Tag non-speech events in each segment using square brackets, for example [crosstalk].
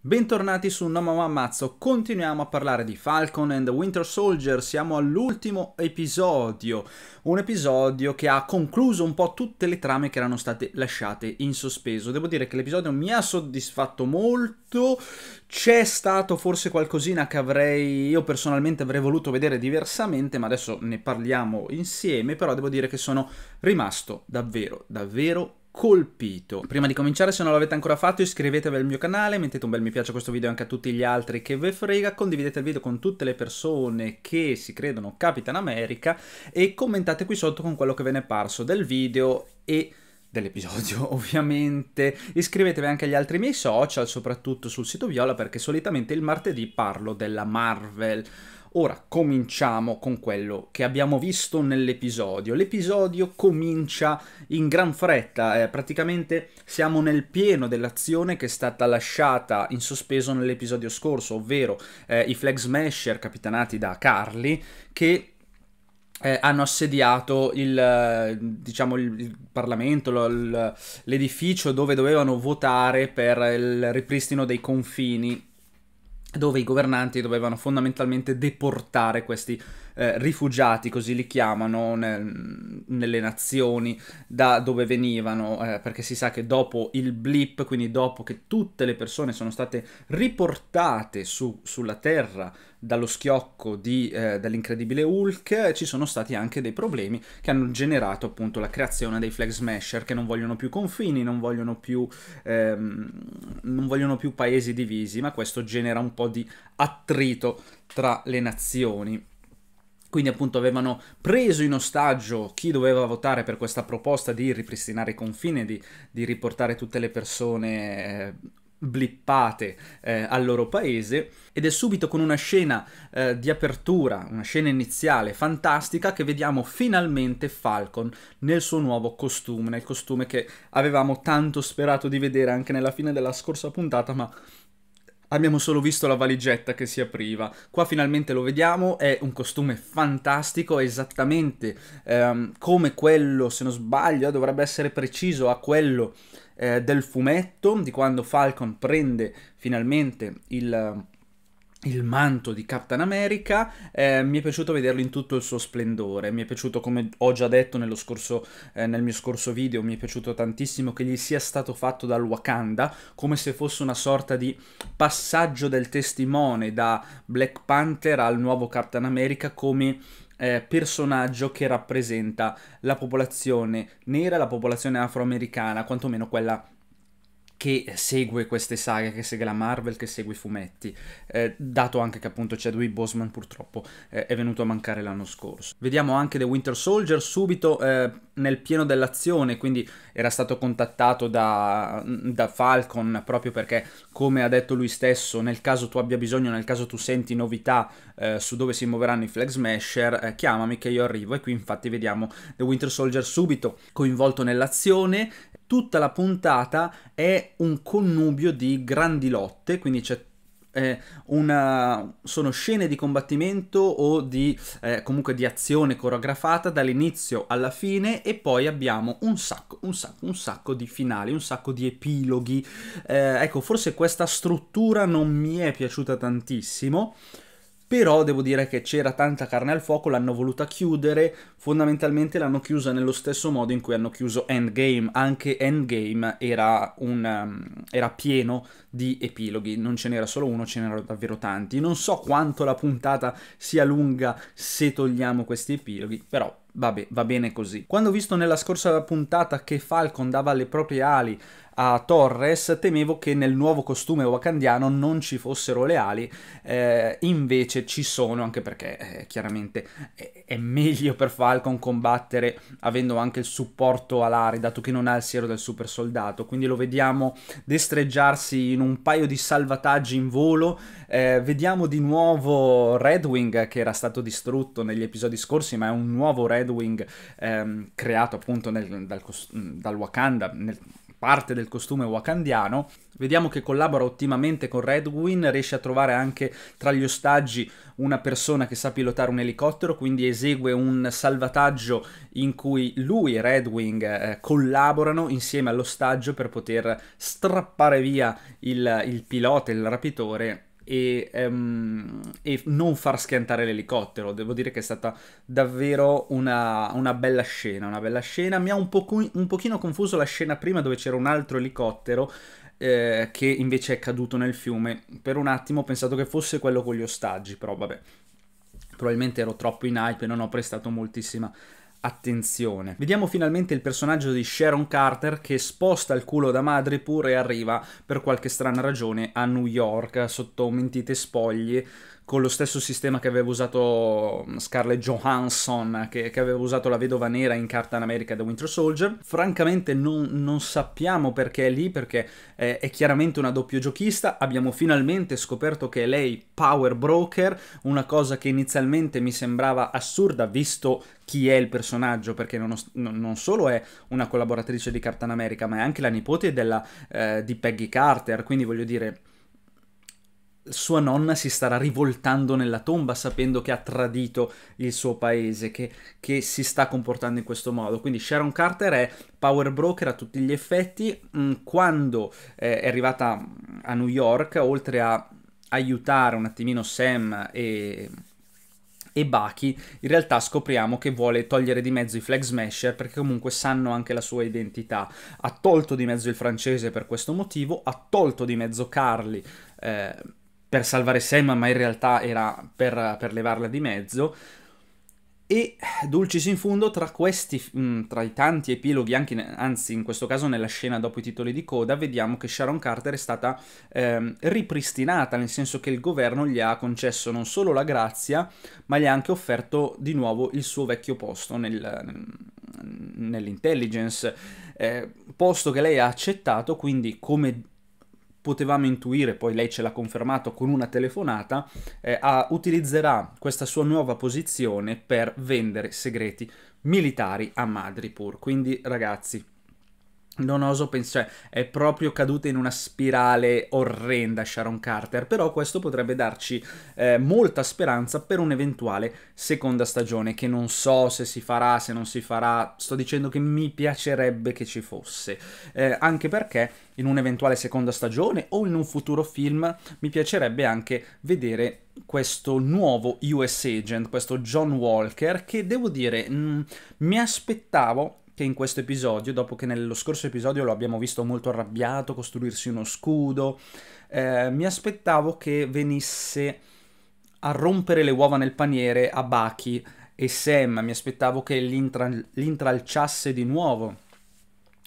Bentornati su No Mamma Ammazzo, continuiamo a parlare di Falcon and Winter Soldier, siamo all'ultimo episodio, un episodio che ha concluso un po' tutte le trame che erano state lasciate in sospeso. Devo dire che l'episodio mi ha soddisfatto molto, c'è stato forse qualcosina che avrei, io personalmente avrei voluto vedere diversamente, ma adesso ne parliamo insieme, però devo dire che sono rimasto davvero, davvero colpito. Prima di cominciare se non l'avete ancora fatto iscrivetevi al mio canale, mettete un bel mi piace a questo video anche a tutti gli altri che ve frega, condividete il video con tutte le persone che si credono Capitan America e commentate qui sotto con quello che ve ne è parso del video e dell'episodio [laughs] ovviamente iscrivetevi anche agli altri miei social soprattutto sul sito Viola perché solitamente il martedì parlo della Marvel Ora cominciamo con quello che abbiamo visto nell'episodio. L'episodio comincia in gran fretta, eh, praticamente siamo nel pieno dell'azione che è stata lasciata in sospeso nell'episodio scorso, ovvero eh, i flag smasher capitanati da Carly che eh, hanno assediato il, diciamo, il Parlamento, l'edificio dove dovevano votare per il ripristino dei confini dove i governanti dovevano fondamentalmente deportare questi eh, rifugiati, così li chiamano, nel, nelle nazioni da dove venivano, eh, perché si sa che dopo il blip, quindi dopo che tutte le persone sono state riportate su, sulla terra dallo schiocco di, eh, dell'incredibile Hulk ci sono stati anche dei problemi che hanno generato appunto la creazione dei flag smasher che non vogliono più confini, non vogliono più, ehm, non vogliono più paesi divisi, ma questo genera un po' di attrito tra le nazioni. Quindi appunto avevano preso in ostaggio chi doveva votare per questa proposta di ripristinare i confini, di, di riportare tutte le persone eh, blippate eh, al loro paese ed è subito con una scena eh, di apertura, una scena iniziale fantastica che vediamo finalmente Falcon nel suo nuovo costume, nel costume che avevamo tanto sperato di vedere anche nella fine della scorsa puntata, ma Abbiamo solo visto la valigetta che si apriva. Qua finalmente lo vediamo, è un costume fantastico, esattamente ehm, come quello, se non sbaglio, eh, dovrebbe essere preciso a quello eh, del fumetto, di quando Falcon prende finalmente il il manto di Captain America, eh, mi è piaciuto vederlo in tutto il suo splendore, mi è piaciuto come ho già detto scorso, eh, nel mio scorso video, mi è piaciuto tantissimo che gli sia stato fatto dal Wakanda, come se fosse una sorta di passaggio del testimone da Black Panther al nuovo Captain America come eh, personaggio che rappresenta la popolazione nera, la popolazione afroamericana, quantomeno quella che segue queste saghe, che segue la Marvel, che segue i fumetti, eh, dato anche che appunto Chadwick Boseman purtroppo eh, è venuto a mancare l'anno scorso. Vediamo anche The Winter Soldier, subito eh, nel pieno dell'azione, quindi era stato contattato da, da, Falcon proprio perché, come ha detto lui stesso, nel caso tu abbia bisogno, nel caso tu senti novità eh, su dove si muoveranno i Flag Smasher, eh, chiamami che io arrivo e qui infatti vediamo The Winter Soldier subito coinvolto nell'azione. Tutta la puntata è un connubio di grandi lotte, quindi c'è eh, una, sono scene di combattimento o di, eh, comunque di azione coreografata dall'inizio alla fine e poi abbiamo un sacco, un sacco, un sacco di finali, un sacco di epiloghi. Eh, ecco, forse questa struttura non mi è piaciuta tantissimo però devo dire che c'era tanta carne al fuoco, l'hanno voluta chiudere, fondamentalmente l'hanno chiusa nello stesso modo in cui hanno chiuso Endgame, anche Endgame era, un, ehm, era pieno di epiloghi, non ce n'era solo uno, ce n'erano davvero tanti. Non so quanto la puntata sia lunga se togliamo questi epiloghi, però vabbè, va bene così. Quando ho visto nella scorsa puntata che Falcon dava le proprie ali a Torres, temevo che nel nuovo costume wakandiano non ci fossero le ali, eh, invece ci sono, anche perché eh, chiaramente è, è, meglio per Falcon combattere avendo anche il supporto alare, dato che non ha il siero del super soldato, quindi lo vediamo destreggiarsi in un paio di salvataggi in volo. Eh, vediamo di nuovo Redwing che era stato distrutto negli episodi scorsi, ma è un nuovo Redwing ehm, creato appunto nel, dal, dal Wakanda. Nel, parte del costume wakandiano. Vediamo che collabora ottimamente con Redwin, riesce a trovare anche tra gli ostaggi una persona che sa pilotare un elicottero, quindi esegue un salvataggio in cui lui e Redwing eh, collaborano insieme all'ostaggio per poter strappare via il, il pilota, il rapitore e, um, e non far schiantare l'elicottero. Devo dire che è stata davvero una, una bella scena, una bella scena. Mi ha un, po un pochino confuso la scena prima dove c'era un altro elicottero eh, che invece è caduto nel fiume. Per un attimo ho pensato che fosse quello con gli ostaggi, però vabbè. Probabilmente ero troppo in hype e non ho prestato moltissima attenzione. Vediamo finalmente il personaggio di Sharon Carter che sposta il culo da Madripoor e arriva per qualche strana ragione a New York sotto mentite spoglie con lo stesso sistema che aveva usato mm, Scarlett Johansson, che, che aveva usato la vedova nera in Captain America The Winter Soldier. Francamente non, non sappiamo perché è lì, perché è, è chiaramente una doppio giochista. Abbiamo finalmente scoperto che è lei power broker, una cosa che inizialmente mi sembrava assurda, visto chi è il personaggio, perché non, non solo è una collaboratrice di Captain America, ma è anche la nipote della, eh, di Peggy Carter, quindi voglio dire sua nonna si starà rivoltando nella tomba sapendo che ha tradito il suo paese, che, che, si sta comportando in questo modo. Quindi Sharon Carter è power broker a tutti gli effetti. Mm, quando eh, è arrivata a New York, oltre a aiutare un attimino Sam e e Baki, in realtà scopriamo che vuole togliere di mezzo i flag smasher perché comunque sanno anche la sua identità. Ha tolto di mezzo il francese per questo motivo, ha tolto di mezzo Carly eh, per salvare Sam, ma in realtà era per, per levarla di mezzo. E Dulcis in fundo, tra questi, mm, tra i tanti epiloghi, anche, anzi in questo caso nella scena dopo i titoli di coda, vediamo che Sharon Carter è stata eh, ripristinata, nel senso che il governo gli ha concesso non solo la grazia, ma gli ha anche offerto di nuovo il suo vecchio posto nel, nell'intelligence, eh, posto che lei ha accettato, quindi come potevamo intuire, poi lei ce l'ha confermato con una telefonata, eh, a, utilizzerà questa sua nuova posizione per vendere segreti militari a Madripur. Quindi ragazzi, non oso pensare, cioè, è proprio caduta in una spirale orrenda Sharon Carter, però questo potrebbe darci eh, molta speranza per un'eventuale seconda stagione che non so se si farà, se non si farà, sto dicendo che mi piacerebbe che ci fosse, eh, anche perché in un'eventuale seconda stagione o in un futuro film mi piacerebbe anche vedere questo nuovo US Agent, questo John Walker, che devo dire mh, mm, mi aspettavo che in questo episodio, dopo che nello scorso episodio lo abbiamo visto molto arrabbiato, costruirsi uno scudo, eh, mi aspettavo che venisse a rompere le uova nel paniere a Baki e Sam, mi aspettavo che l'intralciasse di nuovo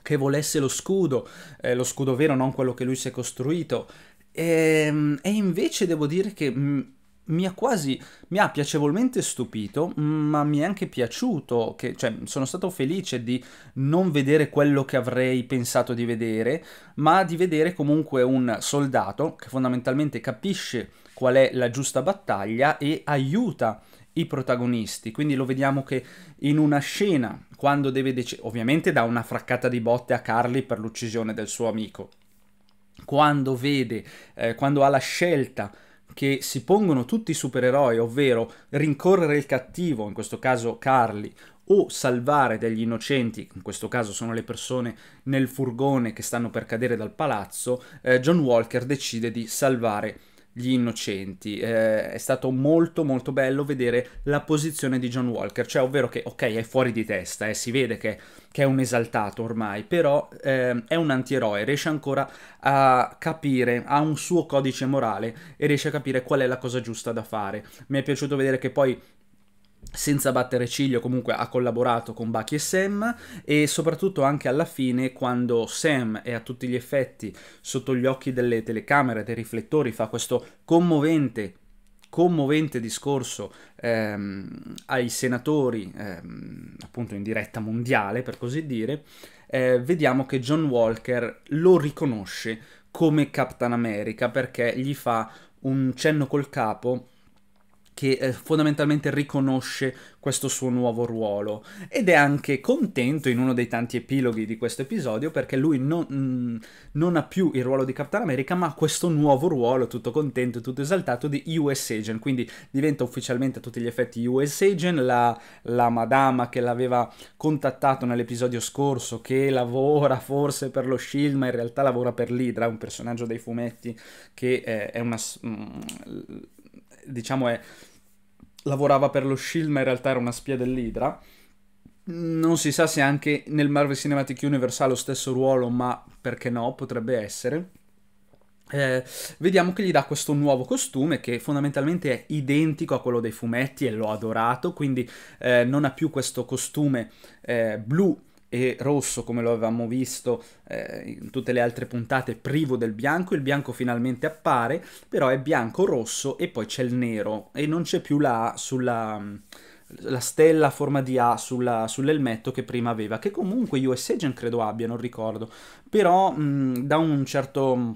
che volesse lo scudo, eh, lo scudo vero, non quello che lui si è costruito. E, ehm, e invece devo dire che mm, mi ha quasi, mi ha piacevolmente stupito, ma mi è anche piaciuto, che, cioè sono stato felice di non vedere quello che avrei pensato di vedere, ma di vedere comunque un soldato che fondamentalmente capisce qual è la giusta battaglia e aiuta i protagonisti. Quindi lo vediamo che in una scena, quando deve decidere, ovviamente dà una fraccata di botte a Carly per l'uccisione del suo amico, quando vede, eh, quando ha la scelta che si pongono tutti i supereroi, ovvero rincorrere il cattivo, in questo caso Carly, o salvare degli innocenti, in questo caso sono le persone nel furgone che stanno per cadere dal palazzo, eh, John Walker decide di salvare gli innocenti. Eh, è stato molto molto bello vedere la posizione di John Walker, cioè ovvero che ok è fuori di testa, eh, si vede che, che, è un esaltato ormai, però eh, è un antieroe, riesce ancora a capire, ha un suo codice morale e riesce a capire qual è la cosa giusta da fare. Mi è piaciuto vedere che poi senza battere ciglio comunque ha collaborato con Bucky e Sam e soprattutto anche alla fine quando Sam è a tutti gli effetti sotto gli occhi delle telecamere, dei riflettori, fa questo commovente commovente discorso ehm, ai senatori, ehm, appunto in diretta mondiale per così dire, eh, vediamo che John Walker lo riconosce come Captain America perché gli fa un cenno col capo che eh, fondamentalmente riconosce questo suo nuovo ruolo ed è anche contento in uno dei tanti epiloghi di questo episodio perché lui non, mh, mm, non ha più il ruolo di Captain America ma ha questo nuovo ruolo tutto contento, e tutto esaltato di US Agent, quindi diventa ufficialmente a tutti gli effetti US Agent, la, la madama che l'aveva contattato nell'episodio scorso che lavora forse per lo Shield ma in realtà lavora per l'Hydra, un personaggio dei fumetti che eh, è una... Mh, mm, diciamo, è, lavorava per lo SHIELD, ma in realtà era una spia dell'Idra. Non si sa se anche nel Marvel Cinematic Universe ha lo stesso ruolo, ma perché no, potrebbe essere. Eh, vediamo che gli dà questo nuovo costume che fondamentalmente è identico a quello dei fumetti e l'ho adorato, quindi eh, non ha più questo costume eh, blu e rosso come lo avevamo visto eh, in tutte le altre puntate privo del bianco, il bianco finalmente appare, però è bianco, rosso e poi c'è il nero e non c'è più la A sulla mm, la stella a forma di A sull'elmetto che prima aveva, che comunque US Agent credo abbia, non ricordo, però mh, mm, da un certo mm,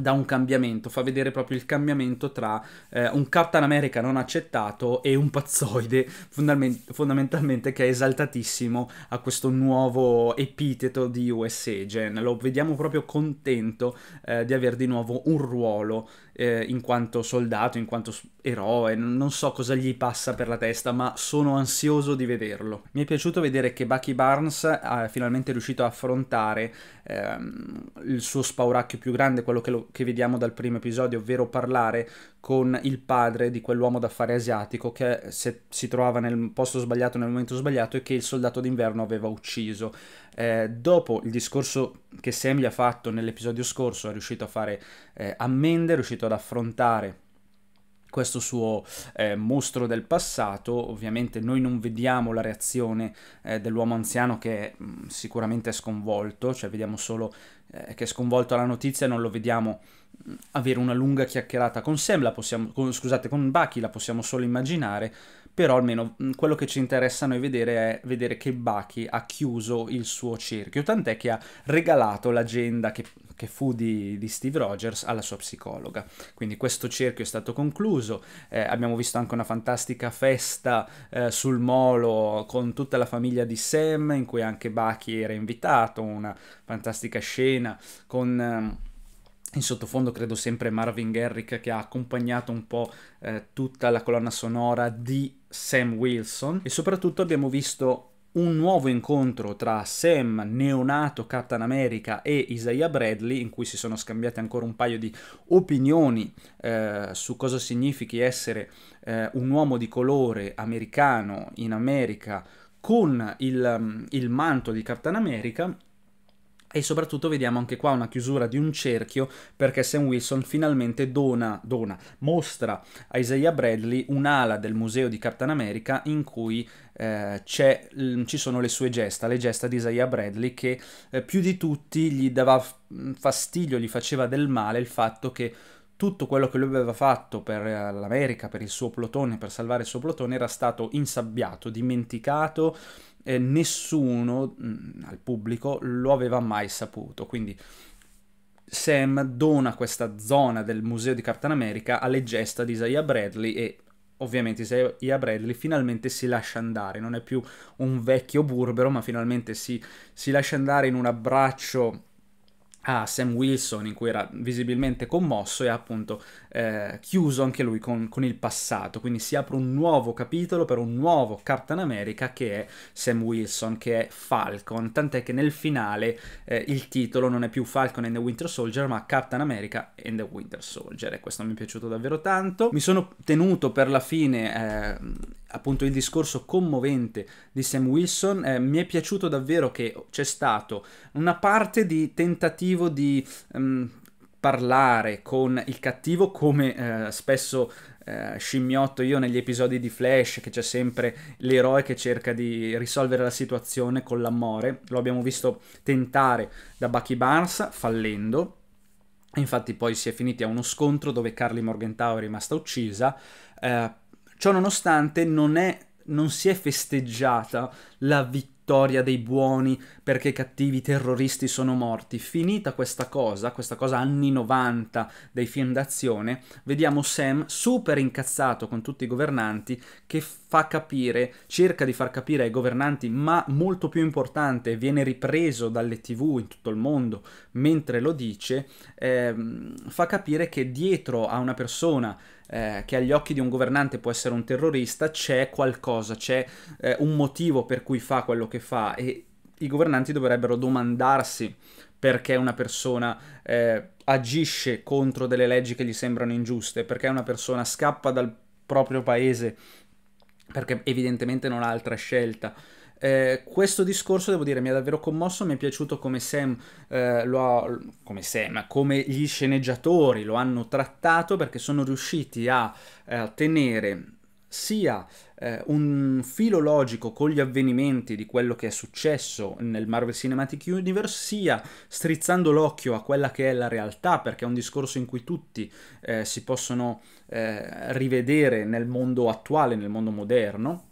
da un cambiamento, fa vedere proprio il cambiamento tra eh, un Captain America non accettato e un pazzoide fondament- fondamentalmente che è esaltatissimo a questo nuovo epiteto di USA Gen. lo vediamo proprio contento eh, di avere di nuovo un ruolo eh, in quanto soldato, in quanto eroe, non so cosa gli passa per la testa, ma sono ansioso di vederlo. Mi è piaciuto vedere che Bucky Barnes ha finalmente riuscito a affrontare ehm, il suo spauracchio più grande, quello che, lo, che vediamo dal primo episodio, ovvero parlare con il padre di quell'uomo d'affari asiatico che se, si trovava nel posto sbagliato nel momento sbagliato e che il soldato d'inverno aveva ucciso. Eh, dopo il discorso che Sam gli ha fatto nell'episodio scorso, è riuscito a fare eh, ammende, è riuscito ad affrontare questo suo eh, mostro del passato. Ovviamente noi non vediamo la reazione eh, dell'uomo anziano che mh, mm, sicuramente è sconvolto, cioè vediamo solo eh, che è sconvolto alla notizia non lo vediamo mm, avere una lunga chiacchierata con Sam, possiamo, con, scusate, con Bucky, la possiamo solo immaginare, però almeno mm, quello che ci interessa a noi vedere è vedere che Baki ha chiuso il suo cerchio, tant'è che ha regalato l'agenda che, che fu di, di, Steve Rogers alla sua psicologa. Quindi questo cerchio è stato concluso, eh, abbiamo visto anche una fantastica festa eh, sul molo con tutta la famiglia di Sam in cui anche Baki era invitato, una fantastica scena con... Eh, in sottofondo credo sempre Marvin Garrick che ha accompagnato un po' eh, tutta la colonna sonora di Sam Wilson e soprattutto abbiamo visto un nuovo incontro tra Sam, neonato Captain America, e Isaiah Bradley, in cui si sono scambiate ancora un paio di opinioni eh, su cosa significhi essere eh, un uomo di colore americano in America con il, mm, il manto di Captain America e soprattutto vediamo anche qua una chiusura di un cerchio perché Sam Wilson finalmente dona, dona mostra a Isaiah Bradley un'ala del museo di Captain America in cui eh, ci sono le sue gesta, le gesta di Isaiah Bradley che eh, più di tutti gli dava fastidio, gli faceva del male il fatto che tutto quello che lui aveva fatto per eh, l'America, per il suo plotone, per salvare il suo plotone, era stato insabbiato, dimenticato, eh, nessuno mh, mm, al pubblico lo aveva mai saputo. Quindi Sam dona questa zona del Museo di Captain America alle gesta di Isaiah Bradley e ovviamente Isaiah Bradley finalmente si lascia andare, non è più un vecchio burbero, ma finalmente si, si lascia andare in un abbraccio a Sam Wilson in cui era visibilmente commosso e appunto eh, chiuso anche lui con, con, il passato, quindi si apre un nuovo capitolo per un nuovo Captain America che è Sam Wilson, che è Falcon, tant'è che nel finale eh, il titolo non è più Falcon and the Winter Soldier ma Captain America and the Winter Soldier e questo mi è piaciuto davvero tanto. Mi sono tenuto per la fine... Eh, appunto il discorso commovente di Sam Wilson, eh, mi è piaciuto davvero che c'è stato una parte di tentativo tentativo di um, parlare con il cattivo come eh, spesso eh, scimmiotto io negli episodi di Flash che c'è sempre l'eroe che cerca di risolvere la situazione con l'amore lo abbiamo visto tentare da Bucky Barnes fallendo infatti poi si è finiti a uno scontro dove Carly Morgenthau è rimasta uccisa eh, ciò nonostante non è non si è festeggiata la vittoria vittoria dei buoni perché i cattivi terroristi sono morti. Finita questa cosa, questa cosa anni 90 dei film d'azione, vediamo Sam super incazzato con tutti i governanti che fa capire, cerca di far capire ai governanti, ma molto più importante, viene ripreso dalle tv in tutto il mondo mentre lo dice, eh, fa capire che dietro a una persona eh, che agli occhi di un governante può essere un terrorista c'è qualcosa, c'è eh, un motivo per cui fa quello che fa e i governanti dovrebbero domandarsi perché una persona eh, agisce contro delle leggi che gli sembrano ingiuste, perché una persona scappa dal proprio paese perché evidentemente non ha altra scelta. Eh, questo discorso, devo dire, mi ha davvero commosso, mi è piaciuto come Sam, eh, lo ha, come Sam, come gli sceneggiatori lo hanno trattato perché sono riusciti a, a eh, tenere sia eh, un filo logico con gli avvenimenti di quello che è successo nel Marvel Cinematic Universe, sia strizzando l'occhio a quella che è la realtà, perché è un discorso in cui tutti eh, si possono eh, rivedere nel mondo attuale, nel mondo moderno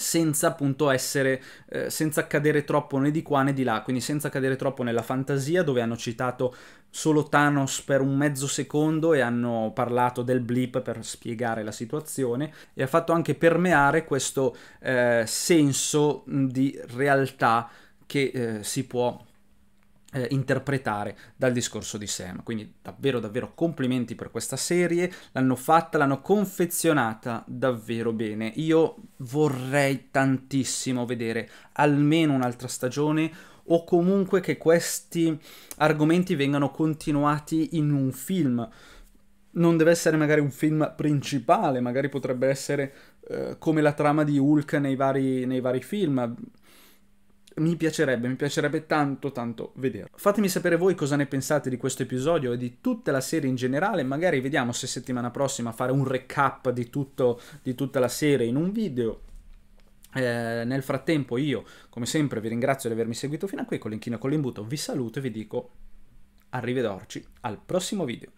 senza appunto essere, eh, senza cadere troppo né di qua né di là, quindi senza cadere troppo nella fantasia dove hanno citato solo Thanos per un mezzo secondo e hanno parlato del blip per spiegare la situazione e ha fatto anche permeare questo eh, senso di realtà che eh, si può eh, interpretare dal discorso di Sam. Quindi davvero davvero complimenti per questa serie, l'hanno fatta, l'hanno confezionata davvero bene. Io vorrei tantissimo vedere almeno un'altra stagione o comunque che questi argomenti vengano continuati in un film. Non deve essere magari un film principale, magari potrebbe essere eh, come la trama di Hulk nei vari, nei vari film mi piacerebbe, mi piacerebbe tanto tanto vederlo. Fatemi sapere voi cosa ne pensate di questo episodio e di tutta la serie in generale, magari vediamo se settimana prossima fare un recap di, tutto, di tutta la serie in un video. Eh, nel frattempo io, come sempre, vi ringrazio di avermi seguito fino a qui, con l'inchino e con l'imbuto vi saluto e vi dico arrivederci al prossimo video.